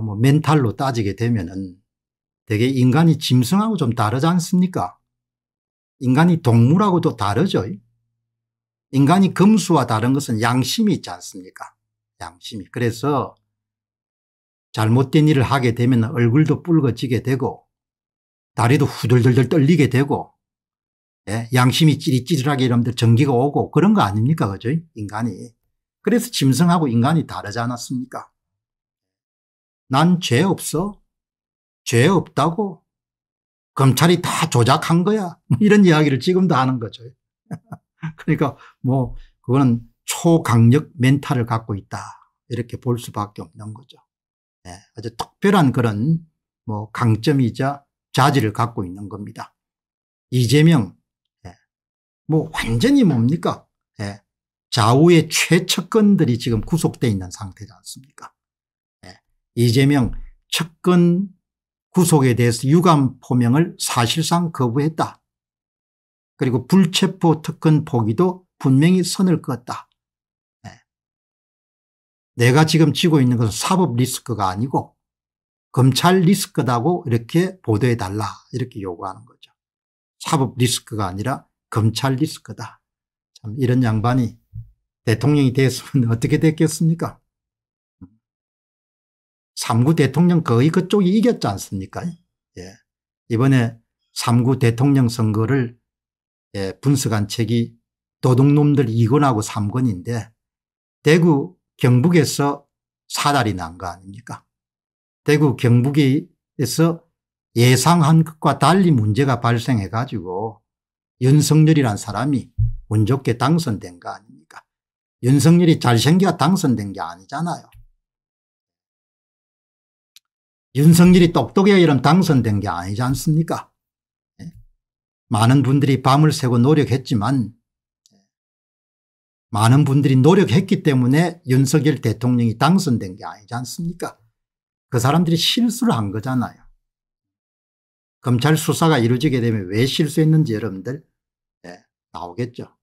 뭐 멘탈로 따지게 되면은 되게 인간이 짐승하고 좀 다르지 않습니까? 인간이 동물하고도 다르죠. 인간이 금수와 다른 것은 양심이 있지 않습니까? 양심이. 그래서 잘못된 일을 하게 되면 얼굴도 붉어지게 되고 다리도 후들들들 떨리게 되고 예? 양심이 찌릿찌릿하게 이러면 전기가 오고 그런 거 아닙니까? 그죠? 인간이. 그래서 짐승하고 인간이 다르지 않았습니까? 난죄 없어. 죄 없다고. 검찰이 다 조작한 거야. 이런 이야기를 지금도 하는 거죠. 그러니까 뭐 그거는 초강력 멘탈을 갖고 있다. 이렇게 볼 수밖에 없는 거죠. 네, 아주 특별한 그런 뭐 강점이자 자질을 갖고 있는 겁니다. 이재명 네, 뭐 완전히 뭡니까? 네, 좌우의 최측근들이 지금 구속돼 있는 상태지 않습니까? 이재명 측근 구속에 대해서 유감 포명을 사실상 거부했다. 그리고 불체포 특근 포기도 분명히 선을 그었다. 네. 내가 지금 지고 있는 것은 사법 리스크가 아니고 검찰 리스크다고 이렇게 보도해달라 이렇게 요구하는 거죠. 사법 리스크가 아니라 검찰 리스크다. 참 이런 양반이 대통령이 됐으면 어떻게 됐겠습니까 3구 대통령 거의 그쪽이 이겼지 않습니까? 예. 이번에 3구 대통령 선거를 예, 분석한 책이 도둑놈들 2권하고 3권인데 대구 경북에서 사달이 난 거 아닙니까? 대구 경북에서 예상한 것과 달리 문제가 발생해 가지고 윤석열이란 사람이 운 좋게 당선된 거 아닙니까? 윤석열이 잘생겨 당선된 게 아니잖아요. 윤석열이 똑똑해요 이런 당선된 게 아니지 않습니까? 예. 많은 분들이 밤을 새고 노력했지만 예. 많은 분들이 노력했기 때문에 윤석열 대통령이 당선된 게 아니지 않습니까? 그 사람들이 실수를 한 거잖아요. 검찰 수사가 이루어지게 되면 왜 실수했는지 여러분들 네, 나오겠죠.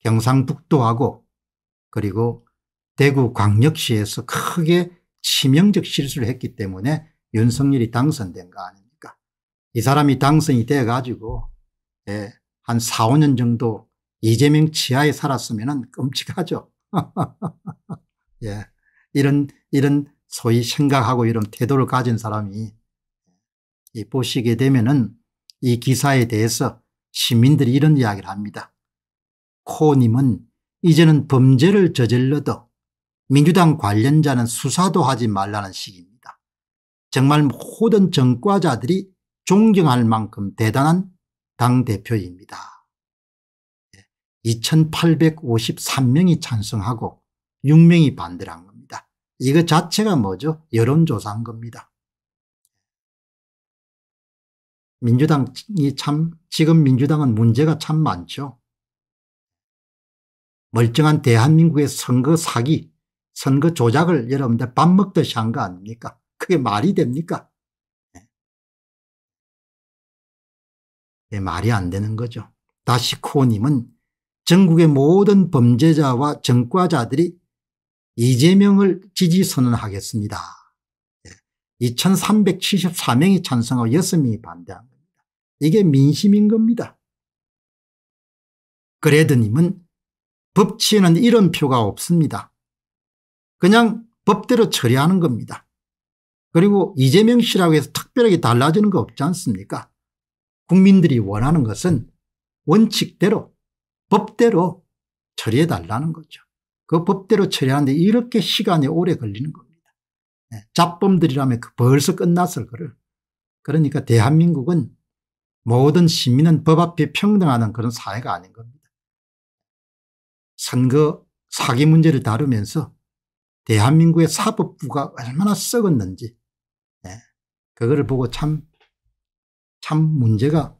경상북도하고 그리고 대구 광역시에서 크게 치명적 실수를 했기 때문에 윤석열이 당선된 거 아닙니까? 이 사람이 당선이 돼 가지고 예, 한 4, 5년 정도 이재명 치하에 살았으면 끔찍하죠. 예, 이런 이런 소위 생각하고 이런 태도를 가진 사람이 예, 보시게 되면은 이 기사에 대해서 시민들이 이런 이야기를 합니다. 코님은 이제는 범죄를 저질러도 민주당 관련자는 수사도 하지 말라는 식입니다. 정말 모든 정과자들이 존경할 만큼 대단한 당대표입니다. 2853명이 예, 찬성하고 6명이 반대를 한 겁니다. 이거 자체가 뭐죠? 여론조사한 겁니다. 민주당이 참 지금 민주당은 문제가 참 많죠. 멀쩡한 대한민국의 선거 사기 선거 조작을 여러분들 밥 먹듯이 한 거 아닙니까? 그게 말이 됩니까? 네, 말이 안 되는 거죠. 다시 코님은 전국의 모든 범죄자와 정과자들이 이재명을 지지 선언하겠습니다. 네, 2374명이 찬성하고 6명이 반대한 겁니다. 이게 민심인 겁니다. 그래드님은 법치에는 이런 표가 없습니다. 그냥 법대로 처리하는 겁니다. 그리고 이재명 씨라고 해서 특별하게 달라지는 거 없지 않습니까 국민들이 원하는 것은 원칙대로 법대로 처리해 달라는 거죠. 그 법대로 처리하는데 이렇게 시간이 오래 걸리는 겁니다. 네, 잡범들이라면 그 벌써 끝났을 거를. 그러니까 대한민국은 모든 시민은 법 앞에 평등하는 그런 사회가 아닌 겁니다. 선거 사기 문제를 다루면서 대한민국의 사법부가 얼마나 썩었는지 네. 그거를 보고 참, 참 문제가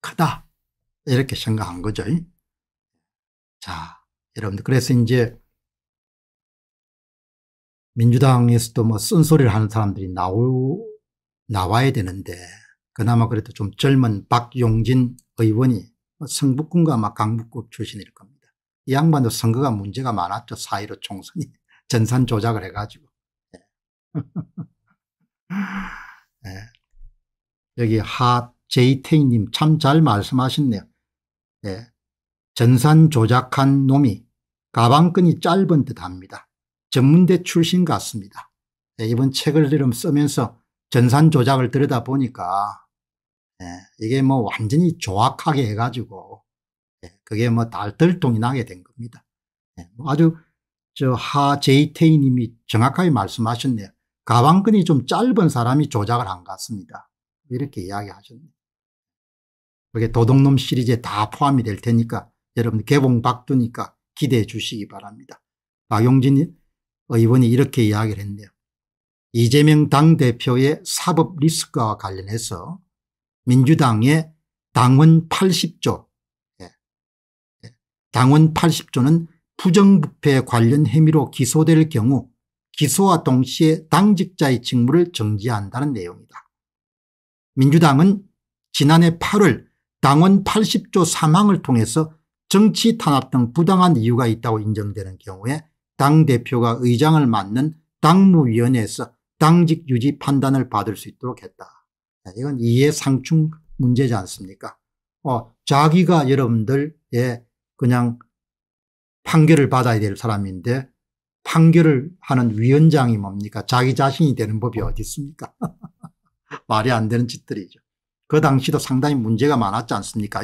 크다 이렇게 생각한 거죠. 자 여러분들 그래서 이제 민주당에서도 뭐 쓴소리를 하는 사람들이 나오, 나와야 되는데 그나마 그래도 좀 젊은 박용진 의원이 뭐 성북군과 아마 강북구 출신일 겁니다. 이 양반도 선거가 문제가 많았죠. 4.15 총선이. 전산 조작을 해가지고. 네. 네. 여기 하제이태이님참 잘 말씀하셨네요. 네. 전산 조작한 놈이 가방끈이 짧은 듯합니다. 전문대 출신 같습니다. 네. 이번 책을 들음 쓰면서 전산 조작을 들여다보니까 네. 이게 뭐 완전히 조악하게 해가지고 네, 그게 뭐 달들통이 나게 된 겁니다. 네, 뭐 아주 저 하제이테이님이 정확하게 말씀하셨네요. 가방끈이 좀 짧은 사람이 조작을 한 것 같습니다. 이렇게 이야기하셨네요. 그게 도둑놈 시리즈에 다 포함이 될 테니까 여러분 개봉 박두니까 기대해 주시기 바랍니다. 박용진 의원이 이렇게 이야기를 했네요. 이재명 당대표의 사법 리스크와 관련해서 민주당의 당원 80조 예, 예, 당원 80조는 부정부패 관련 혐의로 기소될 경우 기소와 동시에 당직자의 직무를 정지한다는 내용이다. 민주당은 지난해 8월 당원 80조 사망을 통해서 정치 탄압 등 부당한 이유가 있다고 인정되는 경우에 당대표가 의장을 맡는 당무위원회에서 당직 유지 판단을 받을 수 있도록 했다. 이건 이해상충 문제지 않습니까 어, 자기가 여러분들 의 그냥 판결을 받아야 될 사람인데 판결을 하는 위원장이 뭡니까 자기 자신이 되는 법이 어디 있습니까 말이 안 되는 짓들이죠. 그 당시도 상당히 문제가 많았지 않습니까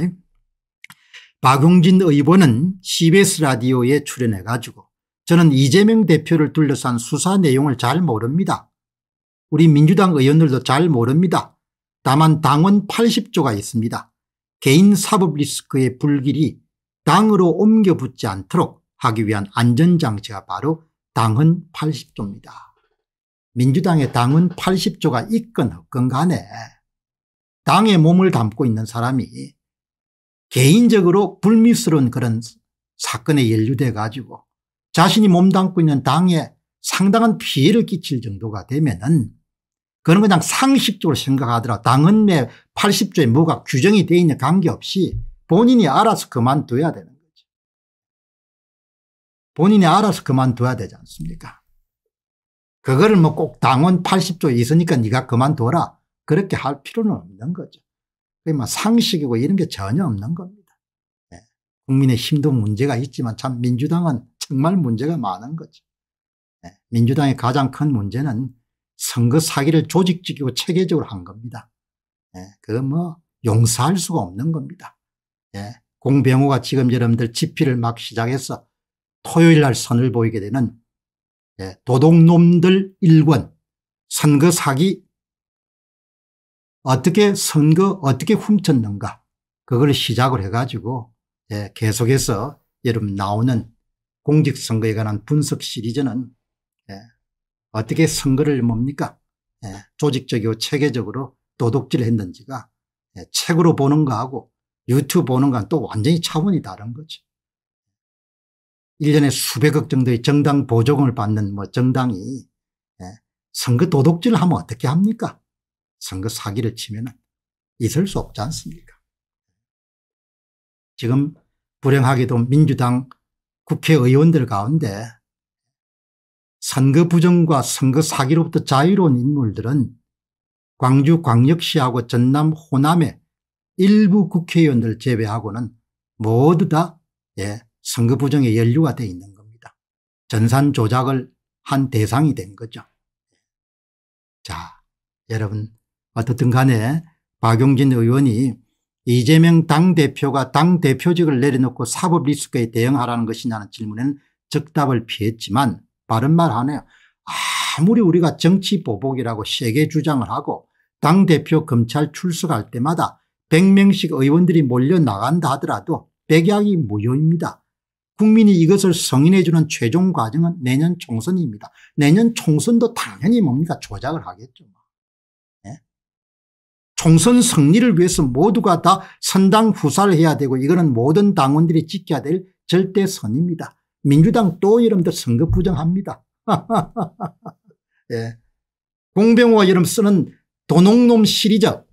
박용진 의원은 CBS 라디오에 출연해 가지고 저는 이재명 대표를 둘러싼 수사 내용을 잘 모릅니다. 우리 민주당 의원들도 잘 모릅니다. 다만 당원 80조가 있습니다. 개인 사법 리스크의 불길이 당으로 옮겨 붙지 않도록 하기 위한 안전장치가 바로 당헌 80조입니다. 민주당의 당헌 80조가 있건 없건 간에 당의 몸을 담고 있는 사람이 개인적으로 불미스러운 그런 사건에 연루돼 가지고 자신이 몸담고 있는 당에 상당한 피해를 끼칠 정도가 되면은 그런 그냥 상식적으로 생각하더라 당헌 내 80조에 뭐가 규정이 돼 있는 관계없이 본인이 알아서 그만둬야 되는 거죠. 본인이 알아서 그만둬야 되지 않습니까? 그거를 뭐 꼭 당원 80조 있으니까 네가 그만둬라. 그렇게 할 필요는 없는 거죠. 그러 뭐 상식이고 이런 게 전혀 없는 겁니다. 네. 국민의 힘도 문제가 있지만 참 민주당은 정말 문제가 많은 거죠. 네. 민주당의 가장 큰 문제는 선거 사기를 조직적이고 체계적으로 한 겁니다. 네. 그거 뭐 용서할 수가 없는 겁니다. 예. 공병호가 지금 여러분들 집필을 막 시작해서 토요일 날 선을 보이게 되는 예. 도둑놈들 1권 선거 사기 어떻게 선거 어떻게 훔쳤는가 그걸 시작을 해가지고 예. 계속해서 여러분 나오는 공직선거에 관한 분석 시리즈는 예, 어떻게 선거를 뭡니까 예, 조직적이고 체계적으로 도둑질했는지가 을 예, 책으로 보는 거하고 유튜브 보는 건 또 완전히 차원이 다른 거죠. 1년에 수백억 정도의 정당 보조금을 받는 뭐 정당이 예, 선거 도둑질을 하면 어떻게 합니까? 선거 사기를 치면 있을 수 없지 않습니까? 지금 불행하게도 민주당 국회의원들 가운데 선거 부정과 선거 사기로부터 자유로운 인물들은 광주 광역시하고 전남 호남의 일부 국회의원들 제외하고는 모두 다 예, 선거 부정의연류가돼 있는 겁니다. 전산 조작을 한 대상이 된 거죠. 자 여러분 어떻든 간에 박용진 의원이 이재명 당대표가 당대표직을 내려놓고 사법 리스크에 대응하라는 것이냐는 질문에는 적답을 피했지만 바른 말 하네요. 아무리 우리가 정치 보복이라고 세게 주장을 하고 당대표 검찰 출석할 때마다 100명씩 의원들이 몰려 나간다 하더라도 백약이 무효입니다. 국민이 이것을 성인해 주는 최종 과정은 내년 총선입니다. 내년 총선도 당연히 뭡니까 조작을 하겠죠. 네? 총선 승리를 위해서 모두가 다 선당 후사를 해야 되고 이거는 모든 당원들이 지켜야 될 절대선입니다. 민주당 또 여러분들 선거 부정합니다. 예. 공병호가 여러분 쓰는 도농놈 시리적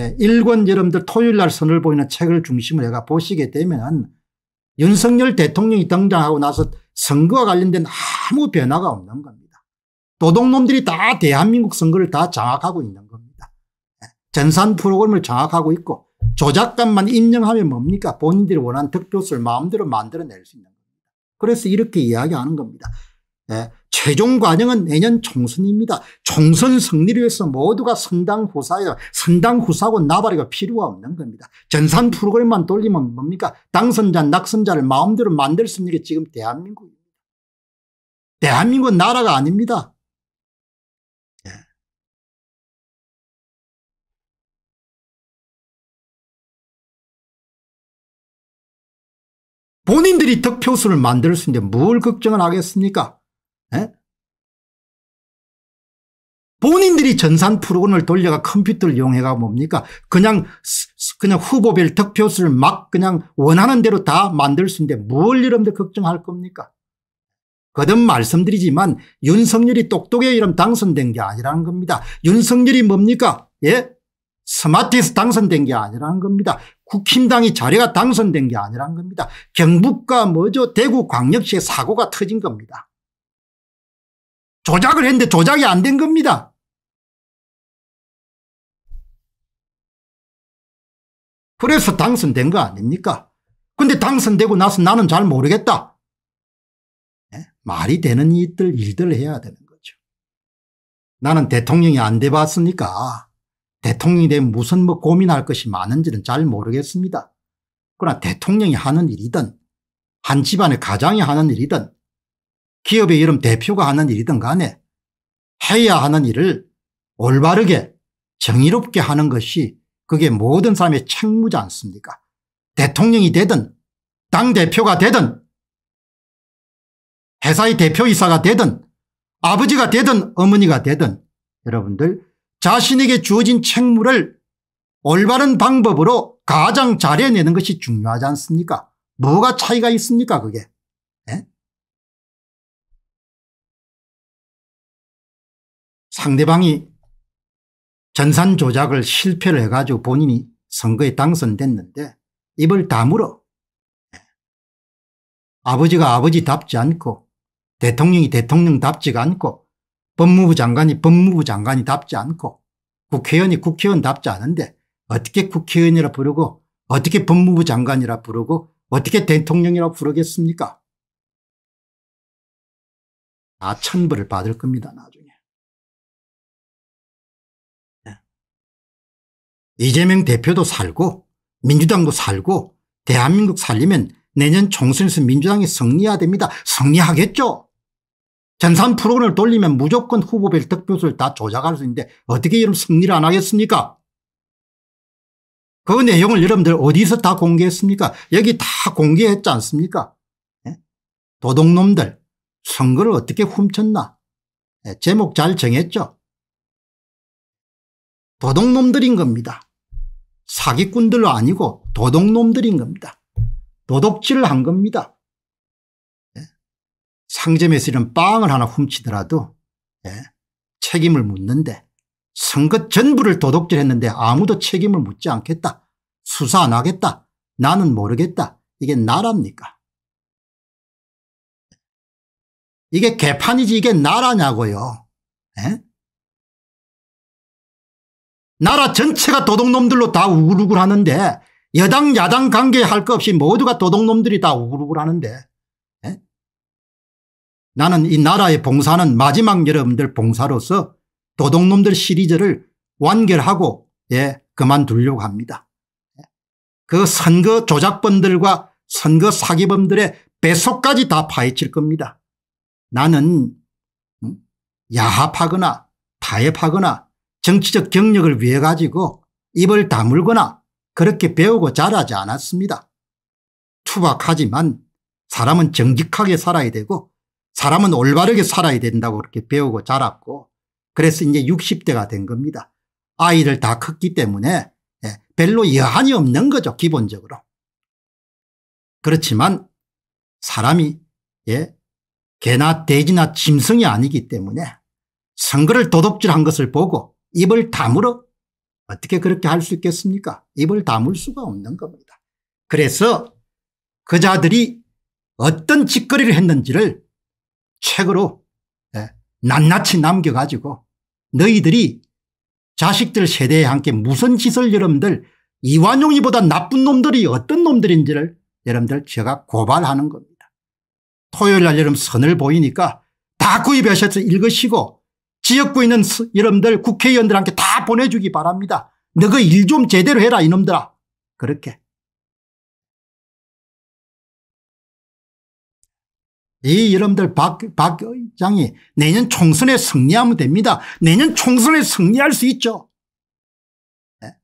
예, 일권 여러분들 토요일 날 선을 보이는 책을 중심으로 해가 보시게 되면 은 윤석열 대통령이 등장하고 나서 선거와 관련된 아무 변화가 없는 겁니다. 도둑놈들이 다 대한민국 선거를 다 장악하고 있는 겁니다. 예, 전산 프로그램을 장악하고 있고 조작감만 임명하면 뭡니까 본인들이 원하는 득표수를 마음대로 만들어낼 수 있는 겁니다. 그래서 이렇게 이야기하는 겁니다. 예, 최종 과정은 내년 총선입니다. 총선 승리를 위해서 모두가 선당 후사여요 선당 후사고 나발이가 필요가 없는 겁니다. 전산 프로그램만 돌리면 뭡니까 당선자 낙선자를 마음대로 만들 수 있는 게 지금 대한민국입니다. 대한민국 나라가 아닙니다. 예. 본인들이 득표수를 만들 수 있는데 뭘 걱정을 하겠습니까 본인들이 전산 프로그램을 돌려가 컴퓨터를 이용해가 뭡니까 그냥 그냥 후보별 득표수를 막 그냥 원하는 대로 다 만들 수 있는데 뭘 여러분들 걱정할 겁니까 거듭 말씀드리지만 윤석열이 똑똑해 이름 당선된 게 아니라는 겁니다. 윤석열이 뭡니까? 예? 스마트에서 당선된 게 아니라는 겁니다. 국힘당이 자리가 당선된 게 아니라는 겁니다. 경북과 뭐죠? 대구 광역시에 사고가 터진 겁니다. 조작을 했는데 조작이 안 된 겁니다. 그래서 당선된 거 아닙니까? 근데 당선되고 나서 나는 잘 모르겠다. 네? 말이 되는 일들, 일들 해야 되는 거죠. 나는 대통령이 안 돼봤으니까 대통령이 되면 무슨 뭐 고민할 것이 많은지는 잘 모르겠습니다. 그러나 대통령이 하는 일이든 한 집안의 가장이 하는 일이든 기업의 이름 대표가 하는 일이든 간에 해야 하는 일을 올바르게 정의롭게 하는 것이 그게 모든 사람의 책무지 않습니까 대통령이 되든 당대표가 되든 회사의 대표이사가 되든 아버지가 되든 어머니가 되든 여러분들 자신에게 주어진 책무를 올바른 방법으로 가장 잘해내는 것이 중요하지 않습니까 뭐가 차이가 있습니까 그게 네? 상대방이 전산 조작을 실패를 해가지고 본인이 선거에 당선됐는데 입을 다물어 예. 아버지가 아버지답지 않고 대통령이 대통령답지가 않고 법무부 장관이 법무부 장관이답지 않고 국회의원이 국회의원답지 않은데 어떻게 국회의원이라 부르고 어떻게 법무부 장관이라 부르고 어떻게 대통령이라 부르겠습니까 다 천벌을 받을 겁니다 나중 이재명 대표도 살고 민주당도 살고 대한민국 살리면 내년 총선에서 민주당이 승리해야 됩니다. 승리하겠죠. 전산 프로그램을 돌리면 무조건 후보별 득표수를 다 조작할 수 있는데 어떻게 이런 승리를 안 하겠습니까? 그 내용을 여러분들 어디서 다 공개했습니까? 여기 다 공개했지 않습니까? 예? 도둑놈들 선거를 어떻게 훔쳤나? 예, 제목 잘 정했죠? 도둑놈들인 겁니다. 사기꾼들로 아니고 도둑놈들인 겁니다. 도둑질을 한 겁니다. 예. 상점에서 이런 빵을 하나 훔치더라도 예. 책임을 묻는데 선거 전부를 도둑질했는데 아무도 책임을 묻지 않겠다. 수사 안 하겠다. 나는 모르겠다. 이게 나라입니까 이게 개판이지 이게 나라냐고요. 예? 나라 전체가 도둑놈들로 다 우글우글 하는데 여당 야당 관계할 것 없이 모두가 도둑놈들이 다 우글우글 하는데 에? 예? 나는 이 나라의 봉사는 마지막 여러분들 봉사로서 도둑놈들 시리즈를 완결하고 예 그만두려고 합니다. 그 선거 조작범들과 선거 사기범들의 배속까지 다 파헤칠 겁니다. 나는 음? 야합하거나 타협하거나 정치적 경력을 위해 가지고 입을 다물거나 그렇게 배우고 자라지 않았습니다. 투박하지만 사람은 정직하게 살아야 되고 사람은 올바르게 살아야 된다고 그렇게 배우고 자랐고 그래서 이제 60대가 된 겁니다. 아이를 다 컸기 때문에 예, 별로 여한이 없는 거죠 기본적으로. 그렇지만 사람이 예, 개나 돼지나 짐승이 아니기 때문에 선거를 도둑질한 것을 보고 입을 다물어 어떻게 그렇게 할 수 있겠습니까 입을 다물 수가 없는 겁니다. 그래서 그 자들이 어떤 짓거리를 했는지를 책으로 예, 낱낱이 남겨가지고 너희들이 자식들 세대에 함께 무슨 짓을 여러분들 이완용이보다 나쁜 놈들이 어떤 놈들인지를 여러분들 제가 고발하는 겁니다. 토요일 날 여러분 선을 보이니까 다 구입하셔서 읽으시고 지역구에 있는 여러분들 국회의원들한테 다 보내주기 바랍니다. 너 그 일 좀 제대로 해라 이놈들아. 그렇게. 이여러분들 박, 박 장이 내년 총선에 승리하면 됩니다. 내년 총선에 승리할 수 있죠. 네.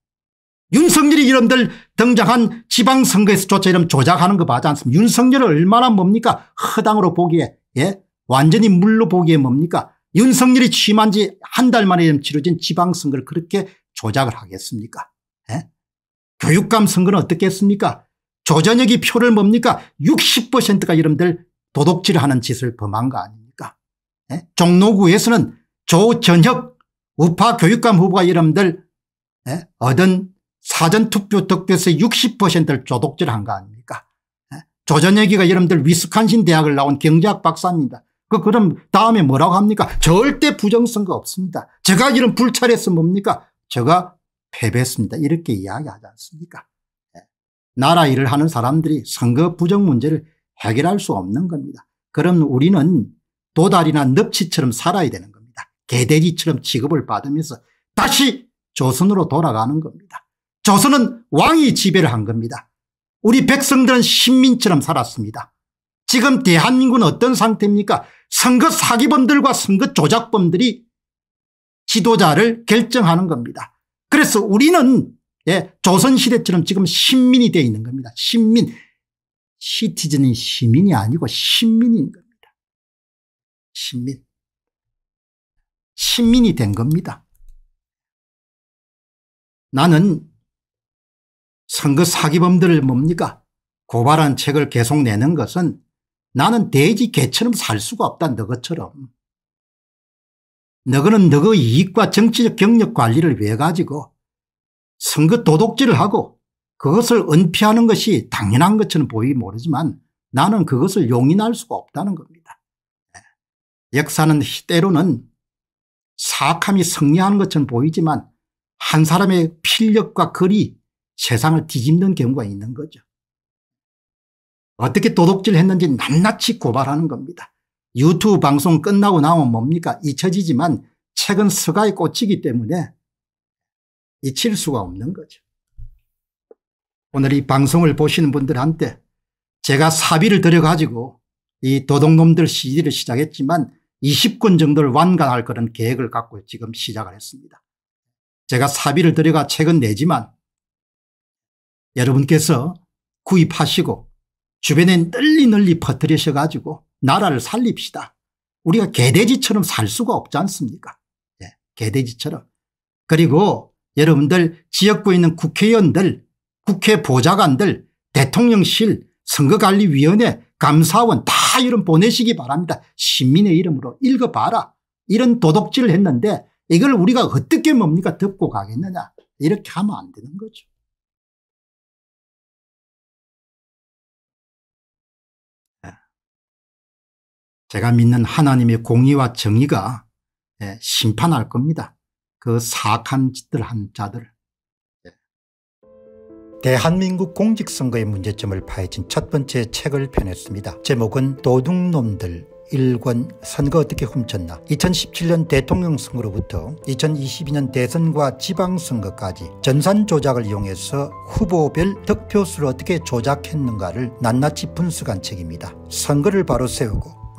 윤석열이 여러분들 등장한 지방선거에서조차 이름 조작하는 거봐지 않습니까? 윤석열을 얼마나 뭡니까? 허당으로 보기에, 예? 완전히 물로 보기에 뭡니까? 윤석열이 취임한 지 한 달 만에 치러진 지방선거를 그렇게 조작을 하겠습니까 에? 예? 교육감 선거는 어떻겠습니까 조전역이 표를 뭡니까 60%가 여러분들 도덕질하는 짓을 범한 거 아닙니까 에? 예? 종로구에서는 조전역 우파 교육감 후보가 여러분들 에? 예? 얻은 사전투표 득표에서 60%를 조덕질한거 아닙니까 조전혁이가 여러분들 위스콘신 대학을 나온 경제학 박사입니다. 그, 그럼 다음에 뭐라고 합니까? 절대 부정선거 없습니다. 제가 이런 불찰에서 뭡니까? 제가 패배했습니다. 이렇게 이야기하지 않습니까? 예. 나라 일을 하는 사람들이 선거 부정 문제를 해결할 수 없는 겁니다. 그럼 우리는 도달이나 넙치처럼 살아야 되는 겁니다. 개돼지처럼 취급을 받으면서 다시 조선으로 돌아가는 겁니다. 조선은 왕이 지배를 한 겁니다. 우리 백성들은 신민처럼 살았습니다. 지금 대한민국은 어떤 상태입니까 선거 사기범들과 선거 조작범들이 지도자를 결정하는 겁니다. 그래서 우리는 예, 조선시대처럼 지금 신민이 되어 있는 겁니다. 신민 시티즌이 시민이 아니고 신민인 겁니다. 신민 신민이 된 겁니다. 나는 선거 사기범들을 뭡니까 고발한 책을 계속 내는 것은 나는 돼지 개처럼 살 수가 없다 너것처럼. 너거는 너거 이익과 정치적 경력 관리를 위해 가지고 선거 도둑질을 하고 그것을 은폐하는 것이 당연한 것처럼 보이기 모르지만 나는 그것을 용인할 수가 없다는 겁니다. 예. 역사는 때로는 사악함이 승리하는 것처럼 보이지만 한 사람의 필력과 글이 세상을 뒤집는 경우가 있는 거죠. 어떻게 도둑질 했는지 낱낱이 고발하는 겁니다. 유튜브 방송 끝나고 나면 뭡니까 잊혀지지만 책은 서가에 꽂히기 때문에 잊힐 수가 없는 거죠. 오늘 이 방송을 보시는 분들한테 제가 사비를 들여가지고 이 도둑놈들 시위를 시작했지만 20권 정도를 완간할 그런 계획을 갖고 지금 시작을 했습니다. 제가 사비를 들여가 책은 내지만 여러분께서 구입하시고 주변에 널리 널리 퍼뜨리셔 가지고 나라를 살립시다. 우리가 개돼지처럼 살 수가 없지 않습니까? 예, 개돼지처럼. 그리고 여러분들 지역구에 있는 국회의원들, 국회 보좌관들, 대통령실, 선거관리위원회, 감사원 다 이런 보내시기 바랍니다. 시민의 이름으로 읽어봐라. 이런 도덕질을 했는데 이걸 우리가 어떻게 뭡니까 듣고 가겠느냐. 이렇게 하면 안 되는 거죠. 제가 믿는 하나님의 공의와 정의가 예, 심판할 겁니다. 그 사악한 짓들 한 자들. 예. 대한민국 공직선거의 문제점을 파헤친 첫 번째 책을 펴냈습니다. 제목은 도둑놈들 일권 선거 어떻게 훔쳤나 2017년 대통령 선거로부터 2022년 대선과 지방선거까지 전산 조작을 이용해서 후보별 득표수를 어떻게 조작했는가를 낱낱이 분석한 책입니다. 선거를 바로 세우고